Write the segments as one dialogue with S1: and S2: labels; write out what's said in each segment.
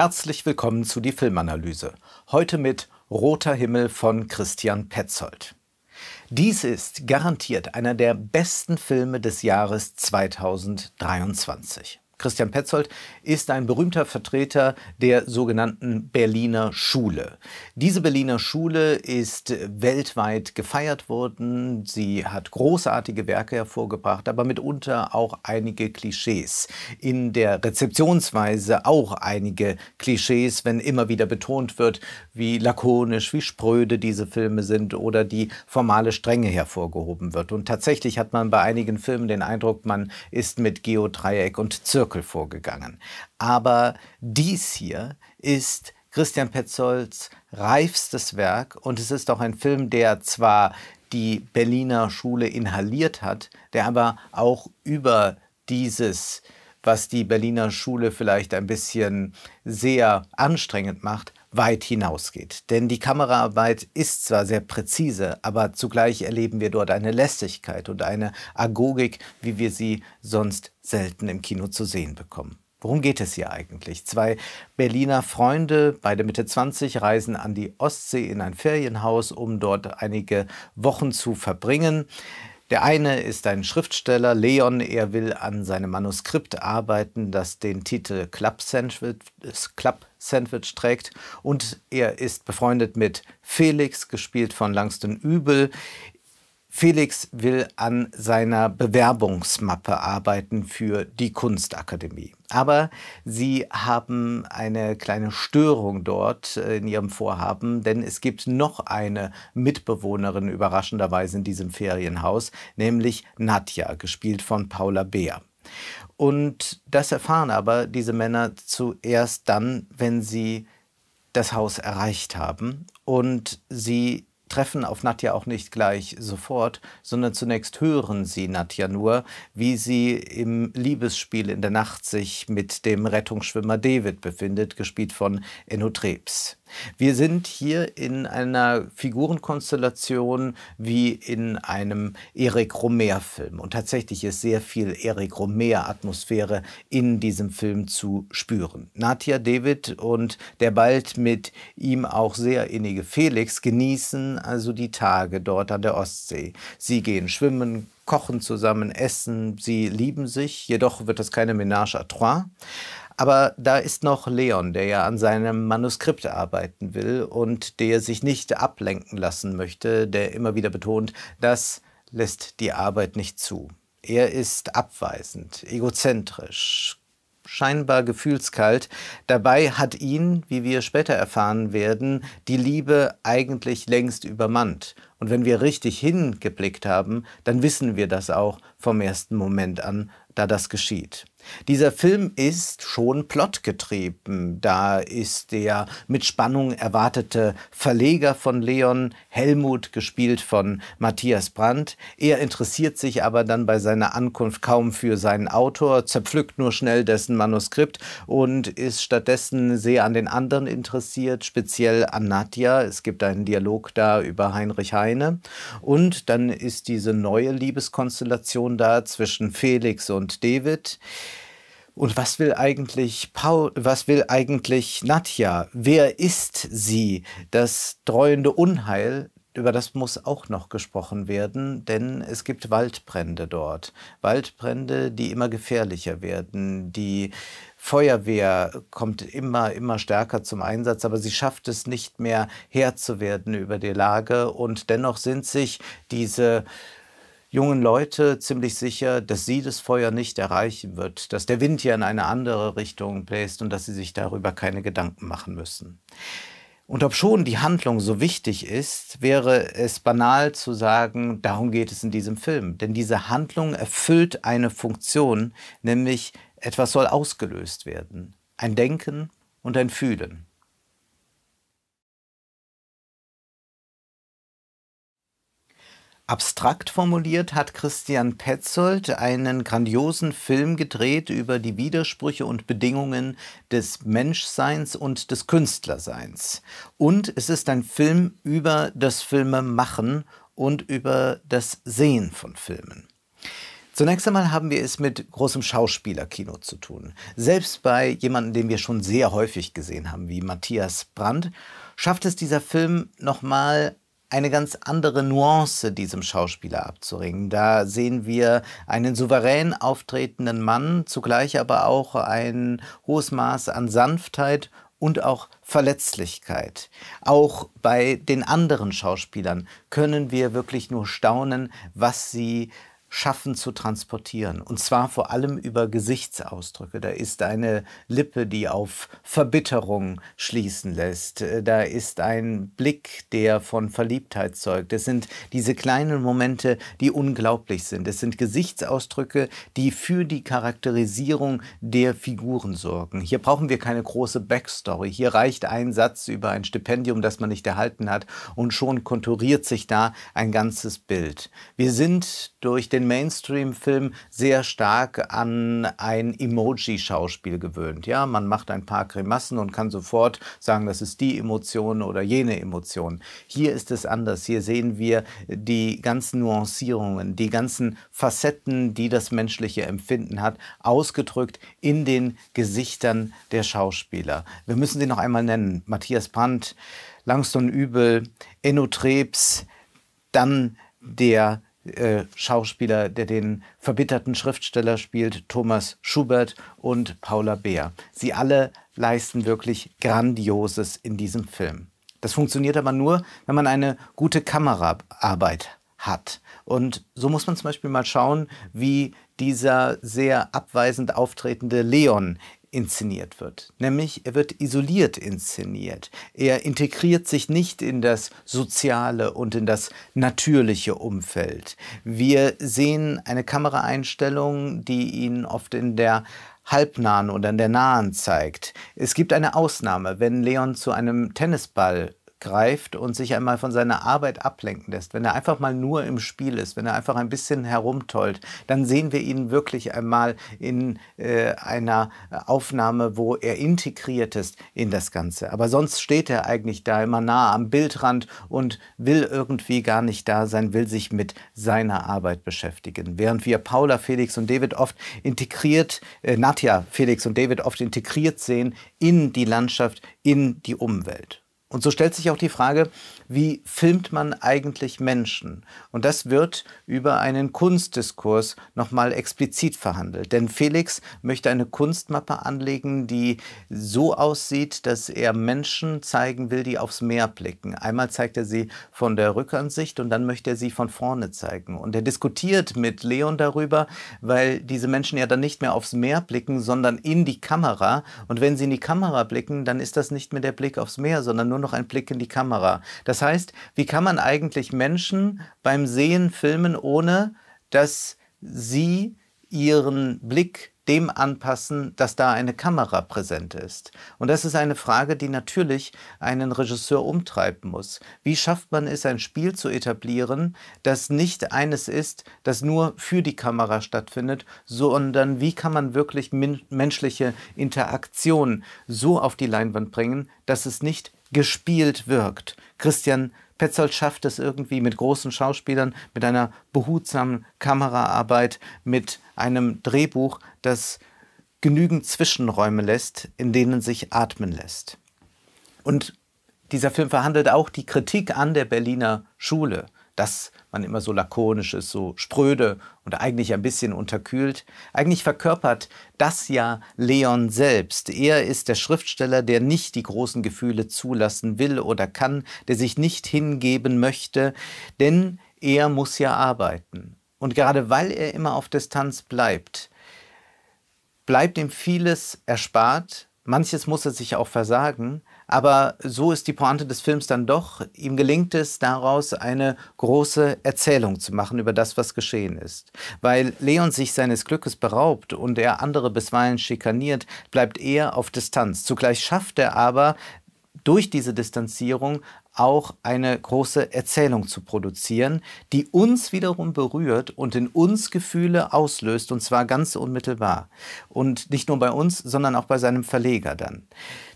S1: Herzlich willkommen zu die Filmanalyse. Heute mit Roter Himmel von Christian Petzold. Dies ist garantiert einer der besten Filme des Jahres 2023. Christian Petzold ist ein berühmter Vertreter der sogenannten Berliner Schule. Diese Berliner Schule ist weltweit gefeiert worden. Sie hat großartige Werke hervorgebracht, aber mitunter auch einige Klischees. In der Rezeptionsweise auch einige Klischees, wenn immer wieder betont wird, wie lakonisch, wie spröde diese Filme sind oder die formale Strenge hervorgehoben wird. Und tatsächlich hat man bei einigen Filmen den Eindruck, man ist mit Geodreieck und Zirkel Zirkel vorgegangen. Aber dies hier ist Christian Petzolds reifstes Werk und es ist auch ein Film, der zwar die Berliner Schule inhaliert hat, der aber auch über dieses, was die Berliner Schule vielleicht ein bisschen sehr anstrengend macht, weit hinausgeht. Denn die Kameraarbeit ist zwar sehr präzise, aber zugleich erleben wir dort eine Lässigkeit und eine Agogik, wie wir sie sonst selten im Kino zu sehen bekommen. Worum geht es hier eigentlich? Zwei Berliner Freunde, beide Mitte 20, reisen an die Ostsee in ein Ferienhaus, um dort einige Wochen zu verbringen. Der eine ist ein Schriftsteller, Leon, er will an seinem Manuskript arbeiten, das den Titel Club Sandwich, Club Sandwich trägt. Und er ist befreundet mit Felix, gespielt von Langston Übel. Felix will an seiner Bewerbungsmappe arbeiten für die Kunstakademie. Aber sie haben eine kleine Störung dort äh, in ihrem Vorhaben, denn es gibt noch eine Mitbewohnerin überraschenderweise in diesem Ferienhaus, nämlich Nadja, gespielt von Paula Beer. Und das erfahren aber diese Männer zuerst dann, wenn sie das Haus erreicht haben und sie treffen auf Nadja auch nicht gleich sofort, sondern zunächst hören sie Nadja nur, wie sie im Liebesspiel in der Nacht sich mit dem Rettungsschwimmer David befindet, gespielt von Enno Trebs. Wir sind hier in einer Figurenkonstellation wie in einem Eric Romer-Film. Und tatsächlich ist sehr viel Eric Romer-Atmosphäre in diesem Film zu spüren. Natia David und der bald mit ihm auch sehr innige Felix genießen also die Tage dort an der Ostsee. Sie gehen schwimmen, kochen zusammen, essen, sie lieben sich, jedoch wird das keine Ménage à trois. Aber da ist noch Leon, der ja an seinem Manuskript arbeiten will und der sich nicht ablenken lassen möchte, der immer wieder betont, das lässt die Arbeit nicht zu. Er ist abweisend, egozentrisch, scheinbar gefühlskalt. Dabei hat ihn, wie wir später erfahren werden, die Liebe eigentlich längst übermannt. Und wenn wir richtig hingeblickt haben, dann wissen wir das auch vom ersten Moment an, da das geschieht. Dieser Film ist schon plotgetrieben. Da ist der mit Spannung erwartete Verleger von Leon, Helmut, gespielt von Matthias Brandt. Er interessiert sich aber dann bei seiner Ankunft kaum für seinen Autor, zerpflückt nur schnell dessen Manuskript und ist stattdessen sehr an den anderen interessiert, speziell an Nadja. Es gibt einen Dialog da über Heinrich Heine. Und dann ist diese neue Liebeskonstellation da zwischen Felix und David. Und was will eigentlich Paul, was will eigentlich Nadja? Wer ist sie? Das dreuende Unheil, über das muss auch noch gesprochen werden, denn es gibt Waldbrände dort. Waldbrände, die immer gefährlicher werden. Die Feuerwehr kommt immer, immer stärker zum Einsatz, aber sie schafft es nicht mehr, Herr zu werden über die Lage. Und dennoch sind sich diese jungen Leute ziemlich sicher, dass sie das Feuer nicht erreichen wird, dass der Wind hier in eine andere Richtung bläst und dass sie sich darüber keine Gedanken machen müssen. Und ob schon die Handlung so wichtig ist, wäre es banal zu sagen, darum geht es in diesem Film. Denn diese Handlung erfüllt eine Funktion, nämlich etwas soll ausgelöst werden. Ein Denken und ein Fühlen. Abstrakt formuliert hat Christian Petzold einen grandiosen Film gedreht über die Widersprüche und Bedingungen des Menschseins und des Künstlerseins. Und es ist ein Film über das Filmemachen und über das Sehen von Filmen. Zunächst einmal haben wir es mit großem Schauspielerkino zu tun. Selbst bei jemandem, den wir schon sehr häufig gesehen haben, wie Matthias Brandt, schafft es dieser Film nochmal eine ganz andere Nuance diesem Schauspieler abzuringen. Da sehen wir einen souverän auftretenden Mann, zugleich aber auch ein hohes Maß an Sanftheit und auch Verletzlichkeit. Auch bei den anderen Schauspielern können wir wirklich nur staunen, was sie schaffen zu transportieren. Und zwar vor allem über Gesichtsausdrücke. Da ist eine Lippe, die auf Verbitterung schließen lässt. Äh, da ist ein Blick, der von Verliebtheit zeugt. Es sind diese kleinen Momente, die unglaublich sind. Es sind Gesichtsausdrücke, die für die Charakterisierung der Figuren sorgen. Hier brauchen wir keine große Backstory. Hier reicht ein Satz über ein Stipendium, das man nicht erhalten hat. Und schon konturiert sich da ein ganzes Bild. Wir sind durch den den Mainstream-Film sehr stark an ein Emoji-Schauspiel gewöhnt. Ja, man macht ein paar Grimassen und kann sofort sagen, das ist die Emotion oder jene Emotion. Hier ist es anders. Hier sehen wir die ganzen Nuancierungen, die ganzen Facetten, die das menschliche Empfinden hat, ausgedrückt in den Gesichtern der Schauspieler. Wir müssen sie noch einmal nennen. Matthias Brandt, Langston Übel, Enno Trebs, dann der äh, Schauspieler, der den verbitterten Schriftsteller spielt, Thomas Schubert und Paula Beer. Sie alle leisten wirklich Grandioses in diesem Film. Das funktioniert aber nur, wenn man eine gute Kameraarbeit hat. Und so muss man zum Beispiel mal schauen, wie dieser sehr abweisend auftretende Leon inszeniert wird. Nämlich er wird isoliert inszeniert. Er integriert sich nicht in das soziale und in das natürliche Umfeld. Wir sehen eine Kameraeinstellung, die ihn oft in der halbnahen oder in der nahen zeigt. Es gibt eine Ausnahme, wenn Leon zu einem Tennisball greift und sich einmal von seiner Arbeit ablenken lässt, wenn er einfach mal nur im Spiel ist, wenn er einfach ein bisschen herumtollt, dann sehen wir ihn wirklich einmal in äh, einer Aufnahme, wo er integriert ist in das Ganze. Aber sonst steht er eigentlich da immer nah am Bildrand und will irgendwie gar nicht da sein, will sich mit seiner Arbeit beschäftigen. Während wir Paula, Felix und David oft integriert, äh, Nadja, Felix und David oft integriert sehen in die Landschaft, in die Umwelt. Und so stellt sich auch die Frage, wie filmt man eigentlich Menschen? Und das wird über einen Kunstdiskurs nochmal explizit verhandelt. Denn Felix möchte eine Kunstmappe anlegen, die so aussieht, dass er Menschen zeigen will, die aufs Meer blicken. Einmal zeigt er sie von der Rückansicht und dann möchte er sie von vorne zeigen. Und er diskutiert mit Leon darüber, weil diese Menschen ja dann nicht mehr aufs Meer blicken, sondern in die Kamera. Und wenn sie in die Kamera blicken, dann ist das nicht mehr der Blick aufs Meer, sondern nur nur noch ein Blick in die Kamera. Das heißt, wie kann man eigentlich Menschen beim Sehen filmen, ohne dass sie ihren Blick dem anpassen, dass da eine Kamera präsent ist. Und das ist eine Frage, die natürlich einen Regisseur umtreiben muss. Wie schafft man es, ein Spiel zu etablieren, das nicht eines ist, das nur für die Kamera stattfindet, sondern wie kann man wirklich menschliche Interaktion so auf die Leinwand bringen, dass es nicht gespielt wirkt. Christian Petzold schafft es irgendwie mit großen Schauspielern, mit einer behutsamen Kameraarbeit, mit einem Drehbuch, das genügend Zwischenräume lässt, in denen sich atmen lässt. Und dieser Film verhandelt auch die Kritik an der Berliner Schule dass man immer so lakonisch ist, so spröde und eigentlich ein bisschen unterkühlt. Eigentlich verkörpert das ja Leon selbst. Er ist der Schriftsteller, der nicht die großen Gefühle zulassen will oder kann, der sich nicht hingeben möchte, denn er muss ja arbeiten. Und gerade weil er immer auf Distanz bleibt, bleibt ihm vieles erspart, Manches muss er sich auch versagen, aber so ist die Pointe des Films dann doch. Ihm gelingt es daraus, eine große Erzählung zu machen über das, was geschehen ist. Weil Leon sich seines Glückes beraubt und er andere bisweilen schikaniert, bleibt er auf Distanz. Zugleich schafft er aber durch diese Distanzierung auch eine große Erzählung zu produzieren, die uns wiederum berührt und in uns Gefühle auslöst, und zwar ganz unmittelbar. Und nicht nur bei uns, sondern auch bei seinem Verleger dann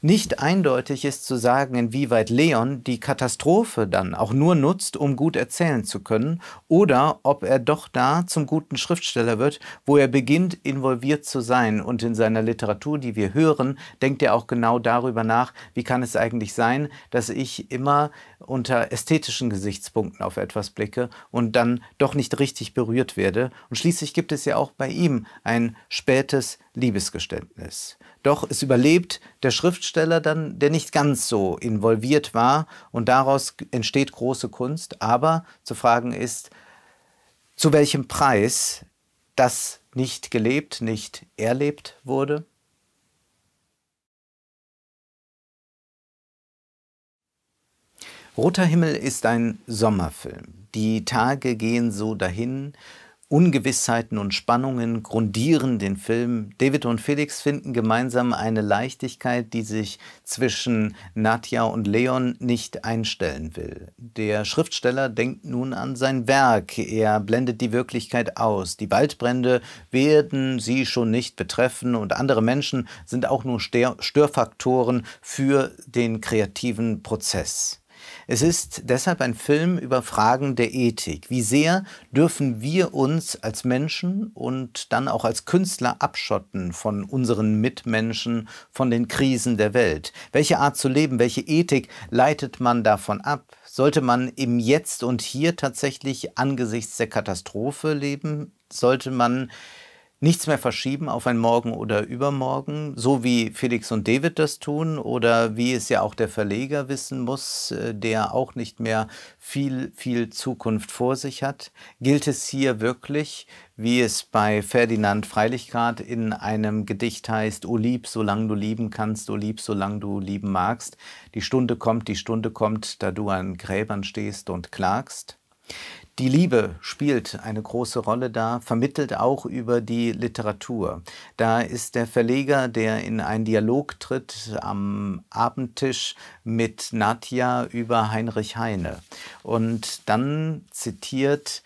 S1: nicht eindeutig ist zu sagen, inwieweit Leon die Katastrophe dann auch nur nutzt, um gut erzählen zu können, oder ob er doch da zum guten Schriftsteller wird, wo er beginnt, involviert zu sein. Und in seiner Literatur, die wir hören, denkt er auch genau darüber nach, wie kann es eigentlich sein, dass ich immer unter ästhetischen Gesichtspunkten auf etwas blicke und dann doch nicht richtig berührt werde. Und schließlich gibt es ja auch bei ihm ein spätes Liebesgeständnis. Doch es überlebt der Schriftsteller dann, der nicht ganz so involviert war und daraus entsteht große Kunst. Aber zu fragen ist, zu welchem Preis das nicht gelebt, nicht erlebt wurde? Roter Himmel ist ein Sommerfilm. Die Tage gehen so dahin Ungewissheiten und Spannungen grundieren den Film. David und Felix finden gemeinsam eine Leichtigkeit, die sich zwischen Nadja und Leon nicht einstellen will. Der Schriftsteller denkt nun an sein Werk. Er blendet die Wirklichkeit aus. Die Waldbrände werden sie schon nicht betreffen und andere Menschen sind auch nur Stör Störfaktoren für den kreativen Prozess. Es ist deshalb ein Film über Fragen der Ethik. Wie sehr dürfen wir uns als Menschen und dann auch als Künstler abschotten von unseren Mitmenschen, von den Krisen der Welt? Welche Art zu leben, welche Ethik leitet man davon ab? Sollte man im Jetzt und hier tatsächlich angesichts der Katastrophe leben? Sollte man nichts mehr verschieben auf ein Morgen oder Übermorgen, so wie Felix und David das tun oder wie es ja auch der Verleger wissen muss, äh, der auch nicht mehr viel, viel Zukunft vor sich hat, gilt es hier wirklich, wie es bei Ferdinand Freilichgrad in einem Gedicht heißt, O lieb, solange du lieben kannst, O lieb, solange du lieben magst, die Stunde kommt, die Stunde kommt, da du an Gräbern stehst und klagst. Die Liebe spielt eine große Rolle da, vermittelt auch über die Literatur. Da ist der Verleger, der in einen Dialog tritt am Abendtisch mit Nadja über Heinrich Heine. Und dann zitiert,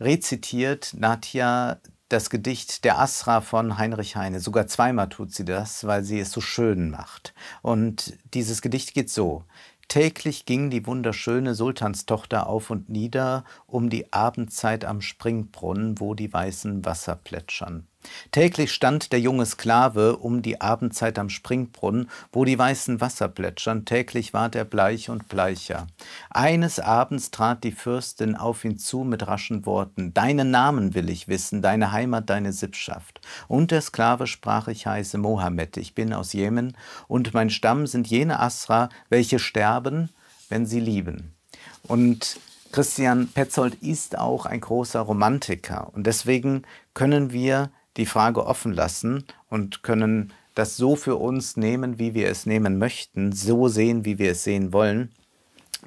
S1: rezitiert Nadja das Gedicht Der Asra von Heinrich Heine. Sogar zweimal tut sie das, weil sie es so schön macht. Und dieses Gedicht geht so. Täglich ging die wunderschöne Sultanstochter auf und nieder um die Abendzeit am Springbrunnen, wo die weißen Wasser plätschern. Täglich stand der junge Sklave um die Abendzeit am Springbrunnen, wo die weißen Wasser plätschern, täglich ward er bleich und bleicher. Eines Abends trat die Fürstin auf ihn zu mit raschen Worten, Deinen Namen will ich wissen, deine Heimat, deine Sippschaft. Und der Sklave sprach, ich heiße Mohammed, ich bin aus Jemen, und mein Stamm sind jene Asra, welche sterben, wenn sie lieben. Und Christian Petzold ist auch ein großer Romantiker und deswegen können wir die Frage offen lassen und können das so für uns nehmen, wie wir es nehmen möchten, so sehen, wie wir es sehen wollen,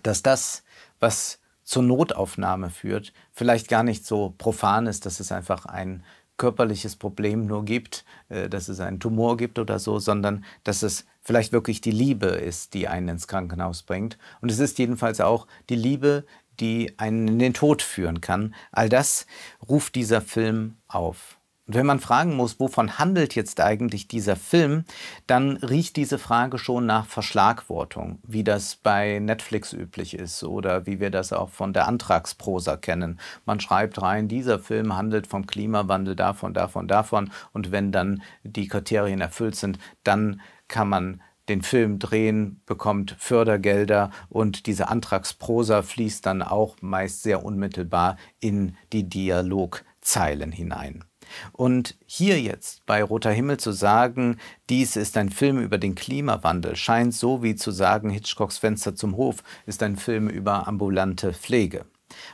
S1: dass das, was zur Notaufnahme führt, vielleicht gar nicht so profan ist, dass es einfach ein körperliches Problem nur gibt, äh, dass es einen Tumor gibt oder so, sondern dass es vielleicht wirklich die Liebe ist, die einen ins Krankenhaus bringt. Und es ist jedenfalls auch die Liebe, die einen in den Tod führen kann. All das ruft dieser Film auf. Und wenn man fragen muss, wovon handelt jetzt eigentlich dieser Film, dann riecht diese Frage schon nach Verschlagwortung, wie das bei Netflix üblich ist oder wie wir das auch von der Antragsprosa kennen. Man schreibt rein, dieser Film handelt vom Klimawandel davon, davon, davon und wenn dann die Kriterien erfüllt sind, dann kann man den Film drehen, bekommt Fördergelder und diese Antragsprosa fließt dann auch meist sehr unmittelbar in die Dialog. Zeilen hinein. Und hier jetzt bei Roter Himmel zu sagen, dies ist ein Film über den Klimawandel, scheint so wie zu sagen, Hitchcocks Fenster zum Hof ist ein Film über ambulante Pflege.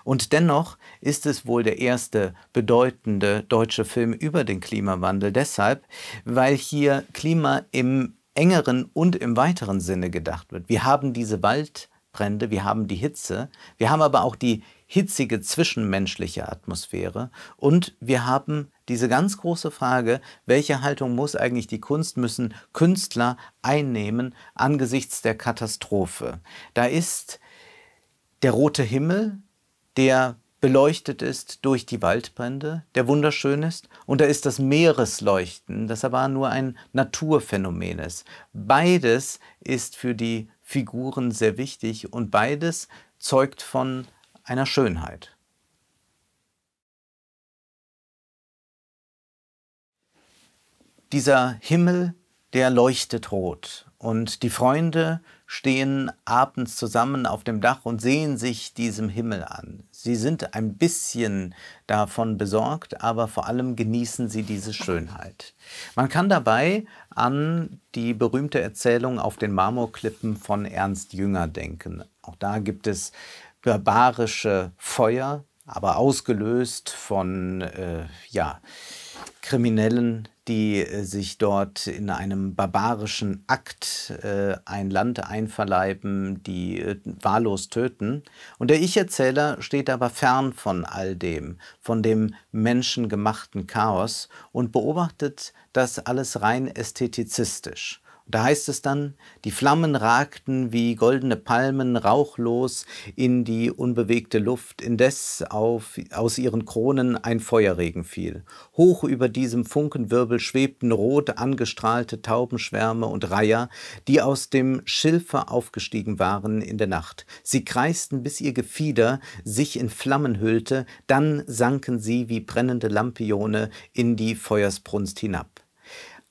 S1: Und dennoch ist es wohl der erste bedeutende deutsche Film über den Klimawandel deshalb, weil hier Klima im engeren und im weiteren Sinne gedacht wird. Wir haben diese Waldbrände, wir haben die Hitze, wir haben aber auch die hitzige zwischenmenschliche Atmosphäre. Und wir haben diese ganz große Frage, welche Haltung muss eigentlich die Kunst, müssen Künstler einnehmen angesichts der Katastrophe? Da ist der rote Himmel, der beleuchtet ist durch die Waldbrände, der wunderschön ist, und da ist das Meeresleuchten, das aber nur ein Naturphänomen ist. Beides ist für die Figuren sehr wichtig und beides zeugt von einer Schönheit. Dieser Himmel, der leuchtet rot, und die Freunde stehen abends zusammen auf dem Dach und sehen sich diesem Himmel an. Sie sind ein bisschen davon besorgt, aber vor allem genießen sie diese Schönheit. Man kann dabei an die berühmte Erzählung auf den Marmorklippen von Ernst Jünger denken. Auch da gibt es barbarische Feuer, aber ausgelöst von äh, ja, Kriminellen, die äh, sich dort in einem barbarischen Akt äh, ein Land einverleiben, die äh, wahllos töten. Und der Ich-Erzähler steht aber fern von all dem, von dem menschengemachten Chaos und beobachtet das alles rein ästhetizistisch. Da heißt es dann, die Flammen ragten wie goldene Palmen rauchlos in die unbewegte Luft, indes auf, aus ihren Kronen ein Feuerregen fiel. Hoch über diesem Funkenwirbel schwebten rot angestrahlte Taubenschwärme und Reiher, die aus dem Schilfer aufgestiegen waren in der Nacht. Sie kreisten, bis ihr Gefieder sich in Flammen hüllte, dann sanken sie wie brennende Lampione in die Feuersbrunst hinab.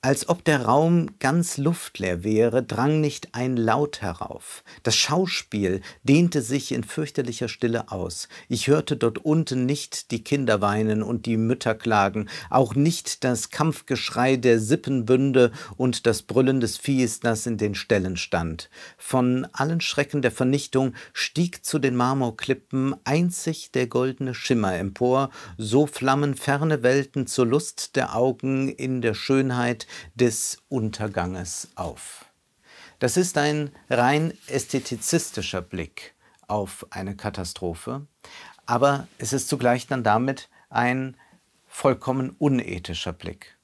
S1: Als ob der Raum ganz luftleer wäre, drang nicht ein Laut herauf. Das Schauspiel dehnte sich in fürchterlicher Stille aus. Ich hörte dort unten nicht die Kinder weinen und die Mütter klagen, auch nicht das Kampfgeschrei der Sippenbünde und das Brüllen des Viehs, das in den Ställen stand. Von allen Schrecken der Vernichtung stieg zu den Marmorklippen einzig der goldene Schimmer empor, so flammen ferne Welten zur Lust der Augen in der Schönheit des Unterganges auf. Das ist ein rein ästhetizistischer Blick auf eine Katastrophe, aber es ist zugleich dann damit ein vollkommen unethischer Blick.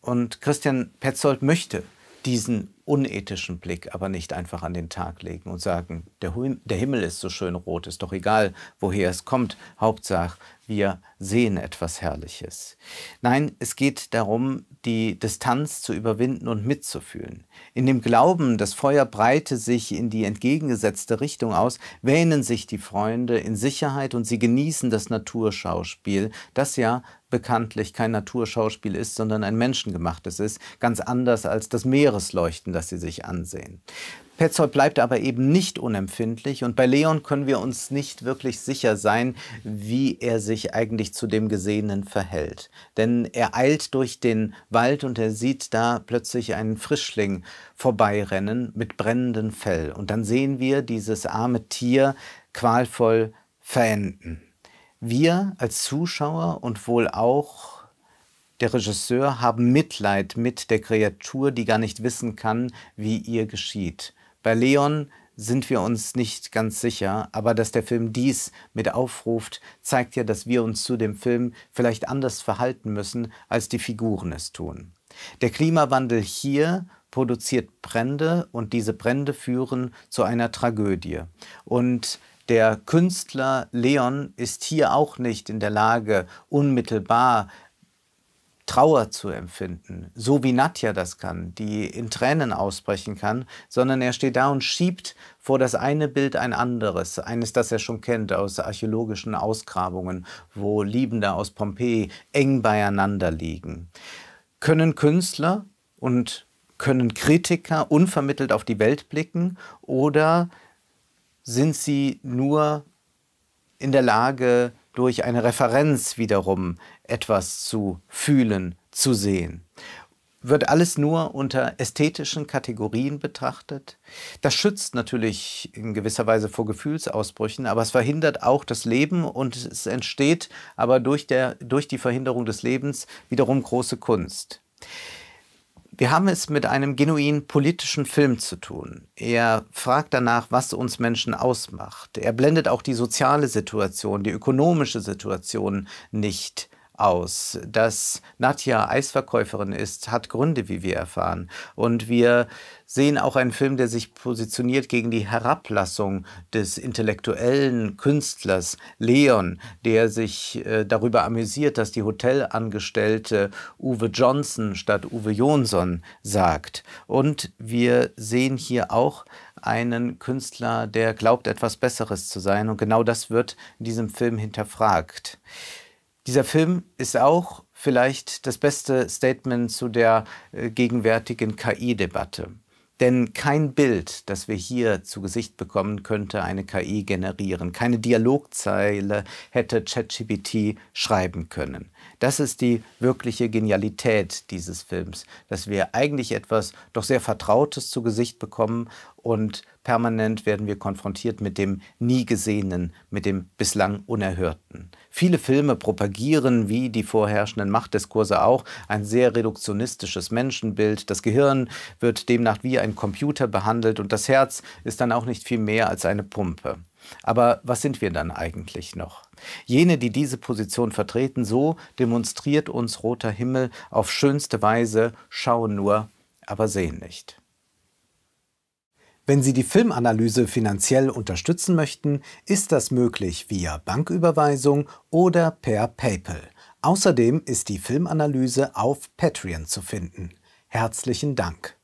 S1: Und Christian Petzold möchte diesen unethischen Blick aber nicht einfach an den Tag legen und sagen, der, der Himmel ist so schön rot, ist doch egal, woher es kommt, Hauptsache, wir sehen etwas Herrliches. Nein, es geht darum, die Distanz zu überwinden und mitzufühlen. In dem Glauben, das Feuer breite sich in die entgegengesetzte Richtung aus, wähnen sich die Freunde in Sicherheit und sie genießen das Naturschauspiel, das ja bekanntlich kein Naturschauspiel ist, sondern ein menschengemachtes ist, ganz anders als das Meeresleuchten, das sie sich ansehen. Petzold bleibt aber eben nicht unempfindlich und bei Leon können wir uns nicht wirklich sicher sein, wie er sich eigentlich zu dem Gesehenen verhält. Denn er eilt durch den Wald und er sieht da plötzlich einen Frischling vorbeirennen mit brennendem Fell. Und dann sehen wir dieses arme Tier qualvoll verenden. Wir als Zuschauer und wohl auch der Regisseur haben Mitleid mit der Kreatur, die gar nicht wissen kann, wie ihr geschieht. Bei Leon sind wir uns nicht ganz sicher, aber dass der Film dies mit aufruft, zeigt ja, dass wir uns zu dem Film vielleicht anders verhalten müssen, als die Figuren es tun. Der Klimawandel hier produziert Brände und diese Brände führen zu einer Tragödie. Und der Künstler Leon ist hier auch nicht in der Lage, unmittelbar Trauer zu empfinden, so wie Nadja das kann, die in Tränen ausbrechen kann, sondern er steht da und schiebt vor das eine Bild ein anderes, eines, das er schon kennt aus archäologischen Ausgrabungen, wo Liebende aus Pompeji eng beieinander liegen. Können Künstler und können Kritiker unvermittelt auf die Welt blicken oder sind sie nur in der Lage, durch eine Referenz wiederum etwas zu fühlen, zu sehen. Wird alles nur unter ästhetischen Kategorien betrachtet? Das schützt natürlich in gewisser Weise vor Gefühlsausbrüchen, aber es verhindert auch das Leben und es entsteht aber durch, der, durch die Verhinderung des Lebens wiederum große Kunst. Wir haben es mit einem genuin politischen Film zu tun. Er fragt danach, was uns Menschen ausmacht. Er blendet auch die soziale Situation, die ökonomische Situation nicht aus. Dass Nadja Eisverkäuferin ist, hat Gründe, wie wir erfahren. Und wir sehen auch einen Film, der sich positioniert gegen die Herablassung des intellektuellen Künstlers Leon, der sich äh, darüber amüsiert, dass die Hotelangestellte Uwe Johnson statt Uwe Jonsson sagt. Und wir sehen hier auch einen Künstler, der glaubt, etwas Besseres zu sein. Und genau das wird in diesem Film hinterfragt. Dieser Film ist auch vielleicht das beste Statement zu der äh, gegenwärtigen KI-Debatte. Denn kein Bild, das wir hier zu Gesicht bekommen, könnte eine KI generieren. Keine Dialogzeile hätte ChatGPT schreiben können. Das ist die wirkliche Genialität dieses Films, dass wir eigentlich etwas doch sehr Vertrautes zu Gesicht bekommen und Permanent werden wir konfrontiert mit dem nie gesehenen, mit dem bislang unerhörten. Viele Filme propagieren, wie die vorherrschenden Machtdiskurse auch, ein sehr reduktionistisches Menschenbild. Das Gehirn wird demnach wie ein Computer behandelt und das Herz ist dann auch nicht viel mehr als eine Pumpe. Aber was sind wir dann eigentlich noch? Jene, die diese Position vertreten, so demonstriert uns roter Himmel auf schönste Weise, schauen nur, aber sehen nicht. Wenn Sie die Filmanalyse finanziell unterstützen möchten, ist das möglich via Banküberweisung oder per PayPal. Außerdem ist die Filmanalyse auf Patreon zu finden. Herzlichen Dank.